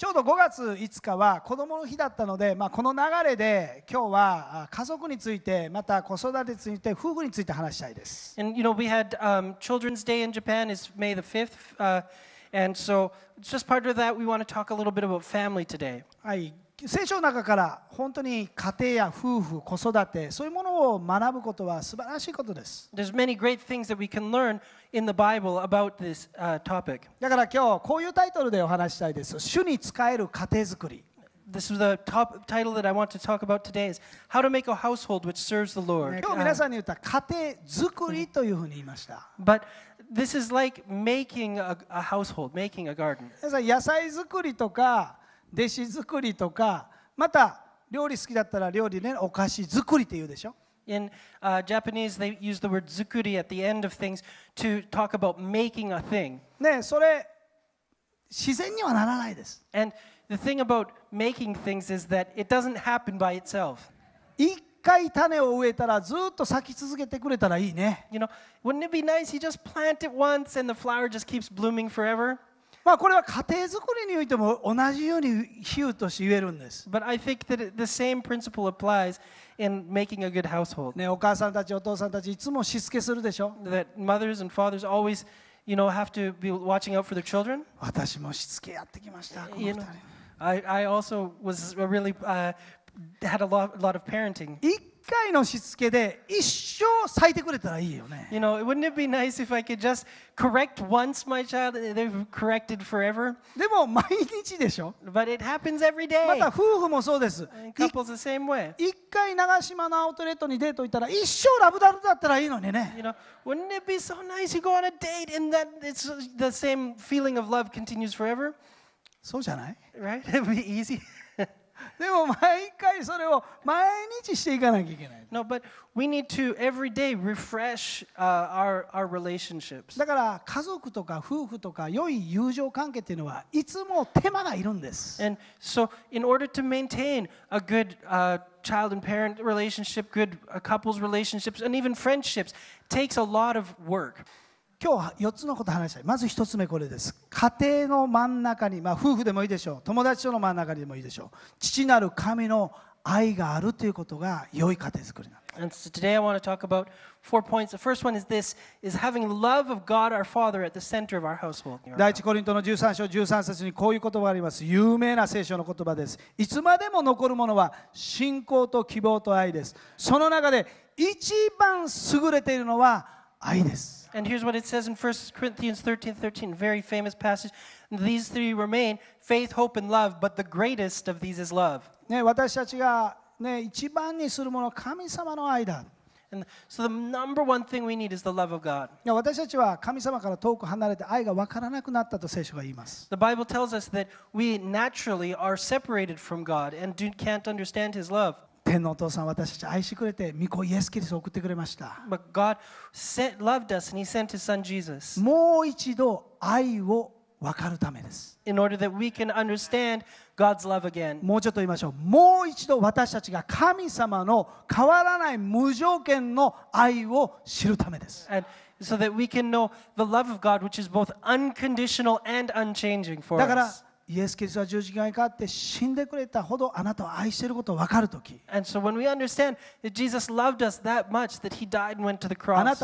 ちょうど5月5日は子どもの日だったので、まあ、この流れで今日は家族についてまた子育てについて夫婦について話したいです。And you know we had、um, Children's Day in Japan is May the 5th、uh, and so just part of that we want to talk a little bit about family today. はい聖書の中から本当に家庭や夫婦、子育て、そういうものを学ぶことは素晴らしいことです。There's many great things that we can learn in the Bible about this、uh, topic. だから今日、こういうタイトルでお話したいです。主に使える家庭づくり。This is the top title that I want to talk about today is How to Make a Household Which Serves the Lord. 今日皆さんに言った家庭づくりというふうに言いました。But this is like making a, a household, making a garden. 皆さん、野菜作りとか、弟子作りとかまた料理好きだったら料理ねお菓子作りって言うでしょ In uh, Japanese, they use the word zukuri at the end of things to talk about making a thing. ねそれ自然にはならないです。And the thing about making things is that it doesn't happen by itself. 一回種を植えたらずっと咲き続けてくれたらいいね。You know, wouldn't it be nice? You just plant it once and the flower just keeps blooming forever? まあこれは家庭づくりにおいても同じように比喩として言えるんです。But I think that the same principle applies in making a good household. ね、お母さんたち、お父さんたち、いつもしつけするでしょ mothers and fathers always, you know, have to be watching out for their children. 私もしつけやってきました。この二 know, I, I also was a really, uh, had a lot, lot of parenting. 一回のしつけで一生咲いてくれたらいいよね。You know, wouldn't it be nice if I could just correct once my child and they've corrected forever? でも毎日でしょ But it happens every day. また夫婦もそうです。And the same way. 一回長島のアウトレットにデート行ったら一生ラブダルだったらいいのにね。You know, wouldn't it be so nice you go on a date and that it's the same feeling of love continues forever? そうじゃない Right? It would be easy. でも毎回それを毎日していかなきゃいけない。No, but we need to every day refresh、uh, our, our relationships. だから家族とか夫婦とか良い友情関係っていうのはいつも手間がいるんです。And so in order to maintain a good、uh, child and parent relationship, good couples relationships, and even friendships takes a lot of work. 今日は4つのこと話したいまず1つ目これです家庭の真ん中に、まあ、夫婦でもいいでしょう友達との真ん中にでもいいでしょう父なる神の愛があるということが良い家庭づくりなんです。four points. The first one is this is having love of God our Father at the center of our household. 第一コリントの13章13節にこういう言葉があります。有名な聖書の言葉です。いつまでも残るものは信仰と希望と愛です。その中で一番優れているのは愛です。And here's what it says in 1 Corinthians 13 13, very famous passage. These three remain faith, hope, and love, but the greatest of these is love. And so the number one thing we need is the love of God. The Bible tells us that we naturally are separated from God and can't understand His love. 天のお父さん私たち愛してくれて、御子イエス・キリストを送ってくれました。もう一度愛を分かるためです。もうちょっと言いましょう。もう一度私たちが神様の変わらない無条件の愛を知るためです。だからイエス・キリストは十字架にかかって死んでくれたほどあなたを愛していることを分かるとき。あなた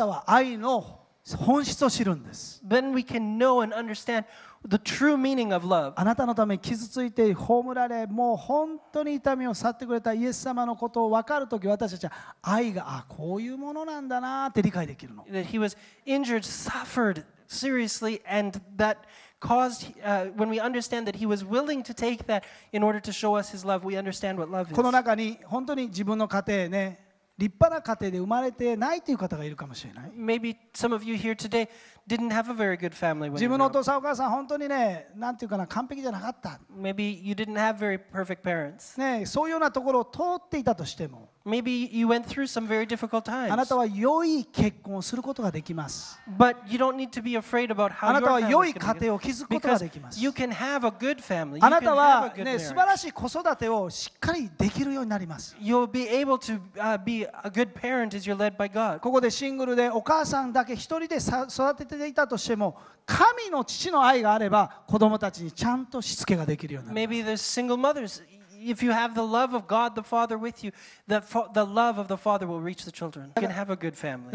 は愛の本質を知るんです。あなたのため傷ついて葬られもう本当に痛みを去ってくれたイエス様のことを分かるとき私たちは愛があこういうものなんだなって理解できるの。caused, uh, when we understand that He was willing to take that in order to show us His love, we understand what love is. 自分の Maybe some of you here today didn't have a very good family. 自分のお父さんお母さん本当にね、なんていうかな完璧じゃなかった。Maybe you didn't have very perfect parents. ね、そういうなところ通っていたとしても。Maybe you went t h r o u あなたは良い結婚をすることができます。あなたは良い家庭を築くことができます。あなたは、ね、素晴らしい子育てをしっかりできるようになります。ここでシングルでお母さんだけ一人で育てていたとしても、神の父の愛があれば子供たちにちゃんとしつけができるようになります。if you have the love of God the Father with you, the, the love of the Father will reach the children. You can have a good family.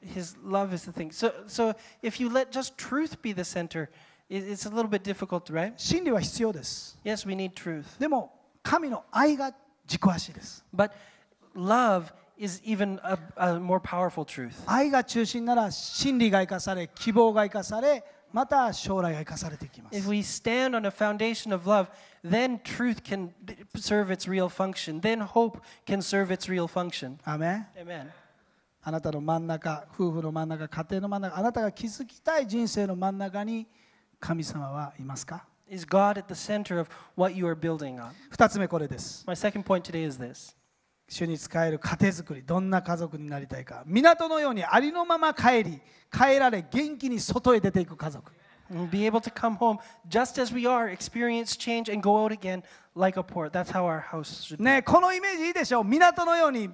His love is the thing. So, so if you let just truth be the center, it's a little bit difficult, right? Yes, we need truth. But love is even a, a more powerful truth. 愛が中心なら真理が生かされ、希望が生かされ、また将来が生かされていきます。If we stand on a foundation of love, then truth can serve its real function. Then hope can serve its real function. Amen. Amen. あなたの真ん中、夫婦の真ん中、家庭の真ん中、あなたが築きたい人生の真ん中に神様はいますか Is God at the center of what you are building on? 二つ目これです。My second point today is this. 主に仕える家庭づくりどんな家族になりたいか港のようにありのまま帰り帰られ元気に外へ出ていく家族 Be able to come home just as we are, experience change, and go out again like a port. That's how our house should be. ねこのイメージいいでしょ港のように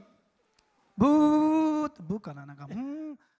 ブーブーかななんかうん